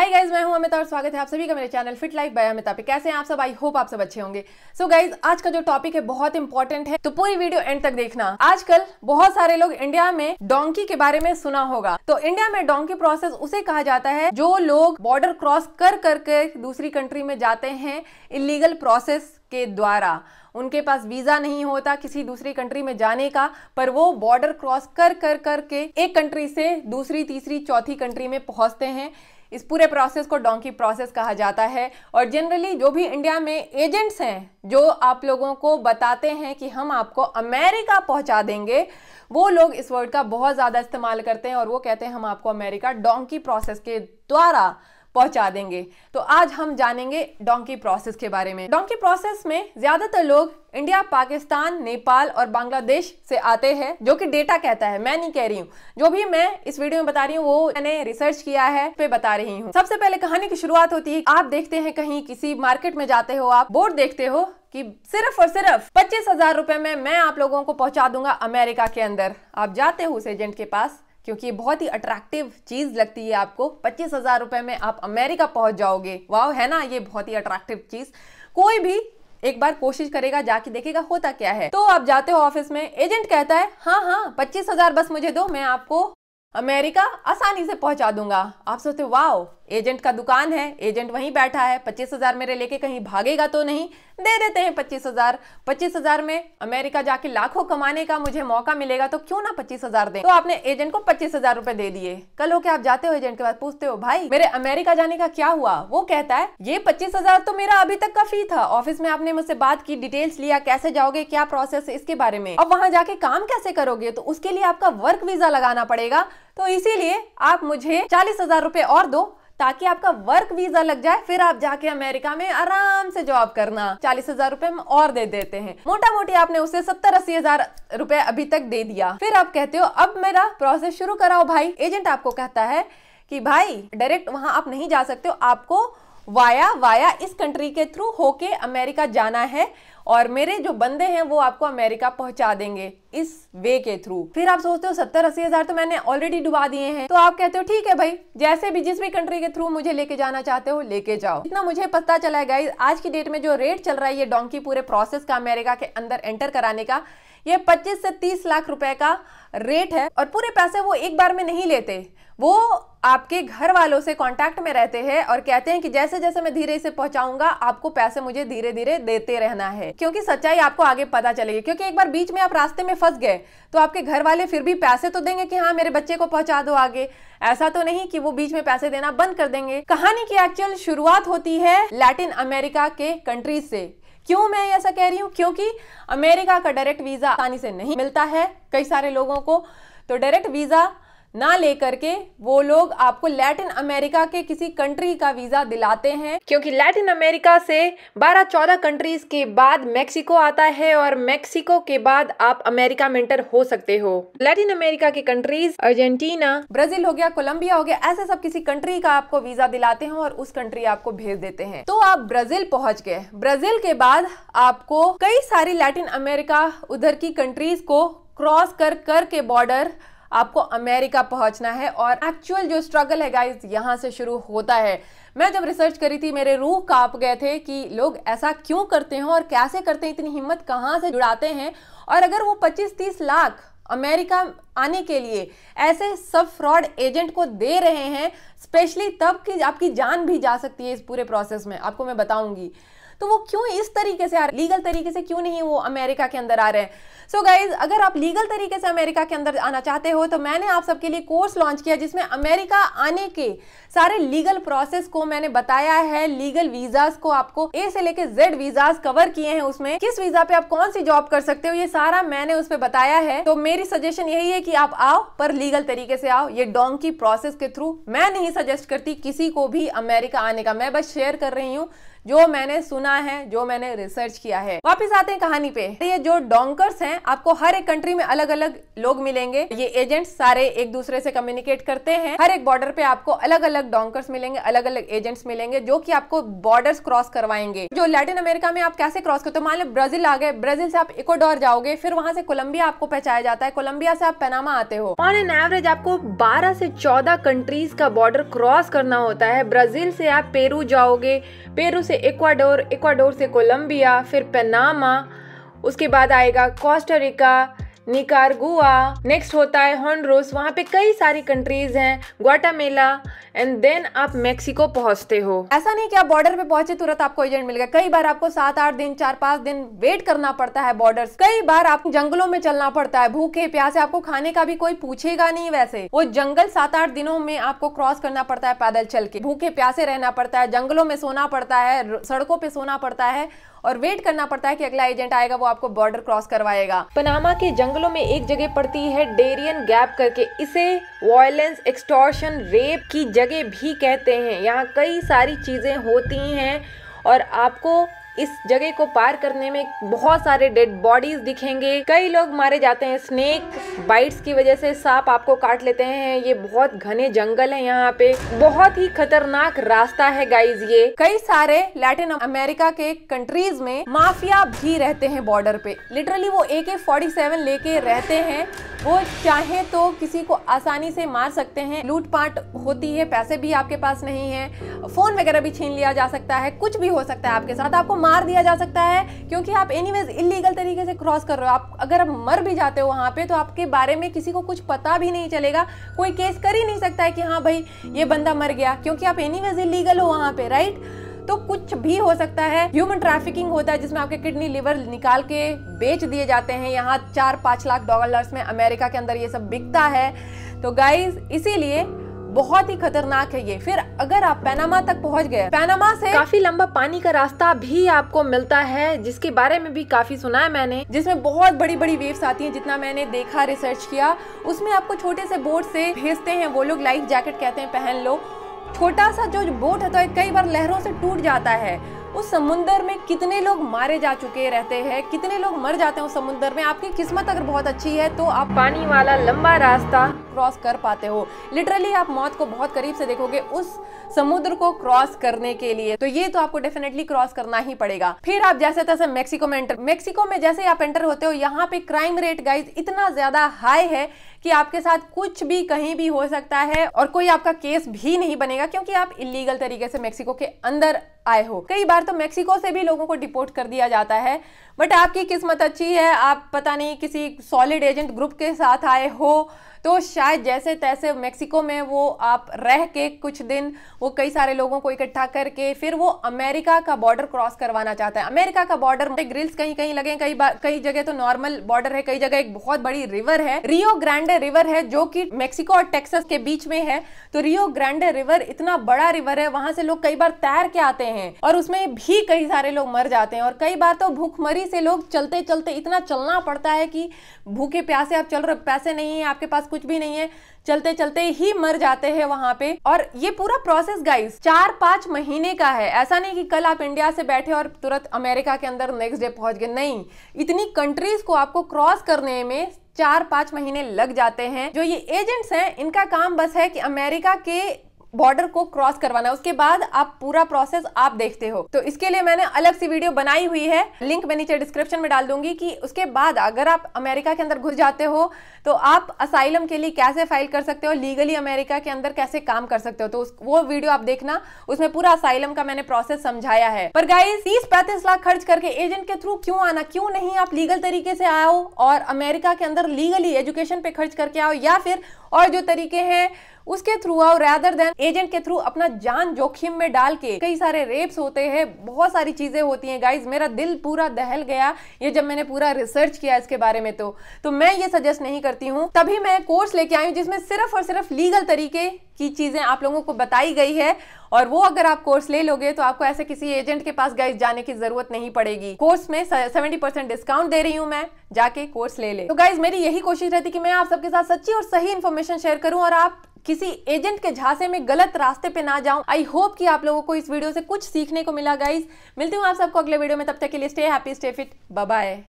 hi guys मैं हूं अमिता और स्वागत है आप सभी का मेरे channel fit life by Amita पे कैसे हैं आप सब आई होप आप सब अच्छे होंगे सो so गाइज आज का जो टॉपिक है बहुत इंपॉर्टेंट है तो पूरी वीडियो एंड तक देखना आजकल बहुत सारे लोग इंडिया में डोंकी के बारे में सुना होगा तो इंडिया में डोंकी प्रोसेस उसे कहा जाता है जो लोग बॉर्डर क्रॉस कर करके कर दूसरी कंट्री में जाते हैं इलीगल प्रोसेस के द्वारा उनके पास वीज़ा नहीं होता किसी दूसरी कंट्री में जाने का पर वो बॉर्डर क्रॉस कर कर करके एक कंट्री से दूसरी तीसरी चौथी कंट्री में पहुंचते हैं इस पूरे प्रोसेस को डोंकी प्रोसेस कहा जाता है और जनरली जो भी इंडिया में एजेंट्स हैं जो आप लोगों को बताते हैं कि हम आपको अमेरिका पहुंचा देंगे वो लोग इस वर्ड का बहुत ज़्यादा इस्तेमाल करते हैं और वो कहते हैं हम आपको अमेरिका डोंकी प्रोसेस के द्वारा पहुंचा देंगे तो आज हम जानेंगे डोंकी प्रोसेस के बारे में डोंकी प्रोसेस में ज़्यादातर लोग इंडिया पाकिस्तान नेपाल और बांग्लादेश से आते हैं जो कि डेटा कहता है मैं नहीं कह रही हूँ जो भी मैं इस वीडियो में बता रही हूँ वो मैंने रिसर्च किया है पे बता रही हूँ सबसे पहले कहानी की शुरुआत होती है आप देखते हैं कहीं किसी मार्केट में जाते हो आप बोर्ड देखते हो कि सिर्फ और सिर्फ पच्चीस हजार रुपए में मैं आप लोगों को पहुंचा दूंगा अमेरिका के अंदर आप जाते हो उस एजेंट के पास क्योंकि ये बहुत ही अट्रैक्टिव चीज़ लगती है आपको पच्चीस हज़ार रुपये में आप अमेरिका पहुंच जाओगे वाओ है ना ये बहुत ही अट्रैक्टिव चीज़ कोई भी एक बार कोशिश करेगा जाके देखेगा होता क्या है तो आप जाते हो ऑफिस में एजेंट कहता है हाँ हाँ पच्चीस हजार बस मुझे दो मैं आपको अमेरिका आसानी से पहुंचा दूंगा आप सोचते वाओ एजेंट का दुकान है एजेंट वहीं बैठा है पच्चीस हज़ार मेरे लेके कहीं भागेगा तो नहीं दे देते हैं पच्चीस हज़ार पच्चीस हज़ार में अमेरिका जाके लाखों कमाने का मुझे मौका मिलेगा तो क्यों ना पच्चीस हज़ार दे तो आपने एजेंट को पच्चीस हज़ार रूपए दे दिए कल के आप जाते हो एजेंट के पास पूछते हो भाई मेरे अमेरिका जाने का क्या हुआ वो कहता है ये पच्चीस हज़ार तो मेरा अभी तक का फी था ऑफिस में आपने मुझसे बात की डिटेल्स लिया कैसे जाओगे क्या प्रोसेस इसके बारे में अब वहां जाके काम कैसे करोगे तो उसके लिए आपका वर्क वीजा लगाना पड़ेगा तो इसीलिए आप मुझे चालीस हजार रूपए और दो ताकि आपका वर्क वीजा लग जाए फिर आप जाके अमेरिका में आराम से जॉब करना चालीस हजार रूपए और दे देते हैं मोटा मोटी आपने उसे सत्तर अस्सी हजार रूपए अभी तक दे दिया फिर आप कहते हो अब मेरा प्रोसेस शुरू कराओ भाई एजेंट आपको कहता है कि भाई डायरेक्ट वहां आप नहीं जा सकते हो आपको वाया वाया इस कंट्री के थ्रू होके अमेरिका जाना है और मेरे जो बंदे हैं वो आपको अमेरिका पहुंचा देंगे इस वे के थ्रू फिर आप सोचते हो सत्तर अस्सी हजार तो मैंने ऑलरेडी डुबा दिए हैं तो आप कहते हो ठीक है भाई जैसे भी जिस भी कंट्री के थ्रू मुझे लेके जाना चाहते हो लेके जाओ इतना मुझे पता चला है आज की डेट में जो रेट चल रहा है ये डोंकी पूरे प्रोसेस का अमेरिका के अंदर एंटर कराने का ये पच्चीस से तीस लाख रुपए का रेट है और पूरे पैसे वो एक बार में नहीं लेते वो आपके घर वालों से कांटेक्ट में रहते हैं और कहते हैं कि जैसे जैसे मैं धीरे से पहुंचाऊंगा आपको पैसे मुझे धीरे धीरे देते रहना है क्योंकि सच्चाई आपको आगे पता चलेगी क्योंकि एक बार बीच में आप रास्ते में फंस गए तो आपके घर वाले फिर भी पैसे तो देंगे कि हाँ मेरे बच्चे को पहुंचा दो आगे ऐसा तो नहीं कि वो बीच में पैसे देना बंद कर देंगे कहानी की एक्चुअल शुरुआत होती है लैटिन अमेरिका के कंट्रीज से क्यों मैं ऐसा कह रही हूँ क्योंकि अमेरिका का डायरेक्ट वीजा आसानी से नहीं मिलता है कई सारे लोगों को तो डायरेक्ट वीजा ना लेकर के वो लोग आपको लैटिन अमेरिका के किसी कंट्री का वीज़ा दिलाते हैं क्योंकि लैटिन अमेरिका से 12-14 कंट्रीज के बाद मेक्सिको आता है और मेक्सिको के बाद आप अमेरिका में इंटर हो सकते हो लैटिन अमेरिका के कंट्रीज अर्जेंटीना ब्राजील हो गया कोलंबिया हो गया ऐसे सब किसी कंट्री का आपको वीज़ा दिलाते हैं और उस कंट्री आपको भेज देते हैं तो आप ब्राजील पहुंच गए ब्राजील के बाद आपको कई सारी लैटिन अमेरिका उधर की कंट्रीज को क्रॉस कर कर के बॉर्डर आपको अमेरिका पहुंचना है और एक्चुअल जो स्ट्रगल है गाइज यहाँ से शुरू होता है मैं जब रिसर्च करी थी मेरे रूह कांप गए थे कि लोग ऐसा क्यों करते हैं और कैसे करते हैं इतनी हिम्मत कहाँ से जुड़ाते हैं और अगर वो 25-30 लाख अमेरिका आने के लिए ऐसे सब फ्रॉड एजेंट को दे रहे हैं स्पेशली तब कि आपकी जान भी जा सकती है इस पूरे प्रोसेस में आपको मैं बताऊंगी तो वो क्यों इस तरीके से आ रहे लीगल तरीके से क्यों नहीं वो अमेरिका के अंदर आ रहे हैं सो so गाइज अगर आप लीगल तरीके से अमेरिका के अंदर आना चाहते हो तो मैंने आप सबके लिए कोर्स लॉन्च किया जिसमें अमेरिका आने के सारे लीगल प्रोसेस को मैंने बताया है लीगल वीजाज को आपको ए से लेके जेड वीजाज कवर किए हैं उसमें किस वीजा पे आप कौन सी जॉब कर सकते हो ये सारा मैंने उस पर बताया है तो मेरी सजेशन यही है कि आप आओ पर लीगल तरीके से आओ ये डोंकी प्रोसेस के थ्रू मैं नहीं सजेस्ट करती किसी को भी अमेरिका आने का मैं बस शेयर कर रही हूँ जो मैंने सुना सुना है जो मैंने रिसर्च किया है वापिस आते हैं कहानी पे ये जो डोंकर्स हैं आपको हर एक कंट्री में अलग अलग लोग मिलेंगे ये एजेंट सारे एक दूसरे से कम्युनिकेट करते हैं हर एक बॉर्डर पे आपको अलग अलग डोंकर्स मिलेंगे अलग अलग एजेंट्स मिलेंगे जो की आपको बॉर्डर क्रॉस करवाएंगे जो लैटिन अमेरिका में आप कैसे क्रॉस करते हो मान लो ब्राजील आ गए ब्राजील से आप इकोडोर जाओगे फिर वहां से कोलंबिया आपको पहचाया जाता है कोलंबिया से आप पैनामा आते हो ऑन एन एवरेज आपको 12 से 14 कंट्रीज का बॉर्डर क्रॉस करना होता है ब्राजील से आप पेरू जाओगे पेरू से इक्वाडोर इक्वाडोर से कोलंबिया फिर पनामा उसके बाद आएगा कोस्टा रिका निकारगुआ नेक्स्ट होता है हॉन्ड्रोस वहाँ पे कई सारी कंट्रीज हैं ग्वाटामेला एंड देन आप मेक्सिको पहुंचते हो ऐसा नहीं कि आप बॉर्डर पे पहुंचे तुरंत आपको एजेंट मिल गया कई बार आपको सात आठ दिन चार पांच दिन वेट करना पड़ता है बॉर्डर कई बार आप जंगलों में चलना पड़ता है भूखे प्यासे आपको खाने का भी कोई पूछेगा नहीं वैसे वो जंगल सात आठ दिनों में आपको क्रॉस करना पड़ता है पैदल चल के भूखे प्यासे रहना पड़ता है जंगलों में सोना पड़ता है सड़कों पे सोना पड़ता है और वेट करना पड़ता है कि अगला एजेंट आएगा वो आपको बॉर्डर क्रॉस करवाएगा पनामा के जंगलों में एक जगह पड़ती है डेरियन गैप करके इसे वॉयलेंस एक्सटॉर्शन रेप की जगह भी कहते हैं यहाँ कई सारी चीजें होती हैं और आपको इस जगह को पार करने में बहुत सारे डेड बॉडीज दिखेंगे कई लोग मारे जाते हैं स्नेक बाइट्स की वजह से सांप आपको काट लेते हैं ये बहुत घने जंगल है यहाँ पे बहुत ही खतरनाक रास्ता है गाइज ये कई सारे लैटिन अमेरिका के कंट्रीज में माफिया भी रहते हैं बॉर्डर पे लिटरली वो ए के फोर्टी सेवन लेके रहते हैं वो चाहे तो किसी को आसानी से मार सकते हैं लूटपाट होती है पैसे भी आपके पास नहीं है फोन वगैरह भी छीन लिया जा सकता है कुछ भी हो सकता है आपके साथ आपको मार दिया जा सकता है क्योंकि आप एनी इलीगल तरीके से क्रॉस कर रहे हो आप अगर आप मर भी जाते हो वहाँ पे तो आपके बारे में किसी को कुछ पता भी नहीं चलेगा कोई केस कर ही नहीं सकता है कि हाँ भाई ये बंदा मर गया क्योंकि आप एनी इलीगल हो वहाँ पे राइट तो कुछ भी हो सकता है ह्यूमन ट्रैफिकिंग होता है जिसमें आपके किडनी लिवर निकाल के बेच दिए जाते हैं यहाँ चार पाँच लाख डॉलर्स में अमेरिका के अंदर ये सब बिकता है तो गाइज इसीलिए बहुत ही खतरनाक है ये फिर अगर आप पैनामा तक पहुंच गए पैनामा से काफी लंबा पानी का रास्ता भी आपको मिलता है जिसके बारे में भी काफी सुना है मैंने जिसमें बहुत बड़ी बड़ी वेव्स आती हैं जितना मैंने देखा रिसर्च किया उसमें आपको छोटे से बोट से भेजते हैं वो लोग लाइफ जैकेट कहते हैं पहन लो छोटा सा जो बोट है तो कई बार लहरों से टूट जाता है उस समुंदर में कितने लोग मारे जा चुके रहते हैं कितने लोग मर जाते हैं उस समुंदर में आपकी किस्मत अगर बहुत अच्छी है तो आप पानी वाला लंबा रास्ता क्रॉस कर पाते हो लिटरली आप मौत को बहुत करीब से देखोगे उस समुद्र को क्रॉस करने के लिए तो ये तो आपको डेफिनेटली क्रॉस करना ही पड़ेगा फिर आप जैसे तैसे मेक्सिको में एंटर मेक्सिको में जैसे आप एंटर होते हो यहाँ पे क्राइम रेट गाइज इतना ज्यादा हाई है कि आपके साथ कुछ भी कहीं भी हो सकता है और कोई आपका केस भी नहीं बनेगा क्योंकि आप इलीगल तरीके से मेक्सिको के अंदर आए हो कई बार तो मेक्सिको से भी लोगों को डिपोर्ट कर दिया जाता है बट आपकी किस्मत अच्छी है आप पता नहीं किसी सॉलिड एजेंट ग्रुप के साथ आए हो तो शायद जैसे तैसे मेक्सिको में वो आप रह के कुछ दिन वो कई सारे लोगों को इकट्ठा करके फिर वो अमेरिका का बॉर्डर क्रॉस करवाना चाहता है अमेरिका का बॉर्डर मतलब ग्रिल्स कहीं कहीं लगे कई कई जगह तो नॉर्मल बॉर्डर है कई जगह एक बहुत बड़ी रिवर है रियो ग्रैंडे रिवर है जो कि मेक्सिको और टेक्सस के बीच में है तो रियो ग्रैंडे रिवर इतना बड़ा रिवर है वहां से लोग कई बार तैर के आते हैं और उसमें भी कई सारे लोग मर जाते हैं और कई बार तो भूखमरी से लोग चलते चलते इतना चलना पड़ता है कि भूखे प्यासे आप चल रहे पैसे नहीं है आपके पास कुछ भी नहीं है चलते चलते ही मर जाते हैं वहां पे और ये पूरा प्रोसेस गाइस चार पांच महीने का है ऐसा नहीं कि कल आप इंडिया से बैठे और तुरंत अमेरिका के अंदर नेक्स्ट डे पहुंच गए नहीं इतनी कंट्रीज को आपको क्रॉस करने में चार पांच महीने लग जाते हैं जो ये एजेंट्स हैं इनका काम बस है कि अमेरिका के बॉर्डर को क्रॉस करवाना है उसके बाद आप पूरा प्रोसेस आप देखते हो तो इसके लिए मैंने अलग सी वीडियो बनाई हुई है लिंक मैं नीचे डिस्क्रिप्शन में डाल दूंगी कि उसके बाद अगर आप अमेरिका के अंदर घुस जाते हो तो आप असाइलम के लिए कैसे फाइल कर सकते हो लीगली अमेरिका के अंदर कैसे काम कर सकते हो तो उस, वो वीडियो आप देखना उसमें पूरा असाइलम का मैंने प्रोसेस समझाया है पर गाय तीस पैंतीस लाख खर्च करके एजेंट के थ्रू क्यों आना क्यों नहीं आप लीगल तरीके से आओ और अमेरिका के अंदर लीगली एजुकेशन पे खर्च करके आओ या फिर और जो तरीके हैं उसके थ्रू आओ रैदर देन एजेंट के थ्रू अपना जान जोखिम में डाल के कई सारे रेप्स होते हैं बहुत सारी चीजें होती हैं गाइज मेरा दिल पूरा दहल गया ये जब मैंने पूरा रिसर्च किया इसके बारे में तो, तो मैं ये सजेस्ट नहीं करती हूँ तभी मैं कोर्स लेके आई हूँ जिसमें सिर्फ और सिर्फ लीगल तरीके की चीजें आप लोगों को बताई गई है और वो अगर आप कोर्स ले लोगे तो आपको ऐसे किसी एजेंट के पास गाइज जाने की जरूरत नहीं पड़ेगी कोर्स में सेवेंटी परसेंट डिस्काउंट दे रही हूँ मैं जाके कोर्स ले ले तो गाइज मेरी यही कोशिश रहती कि मैं आप सबके साथ सच्ची और सही इन्फॉर्मेशन शेयर करूँ और आप किसी एजेंट के झांसे में गलत रास्ते पे ना जाऊं आई होप कि आप लोगों को इस वीडियो से कुछ सीखने को मिला गाइज मिलती हूँ आप सबको अगले वीडियो में तब तक के लिए stay happy stay fit bye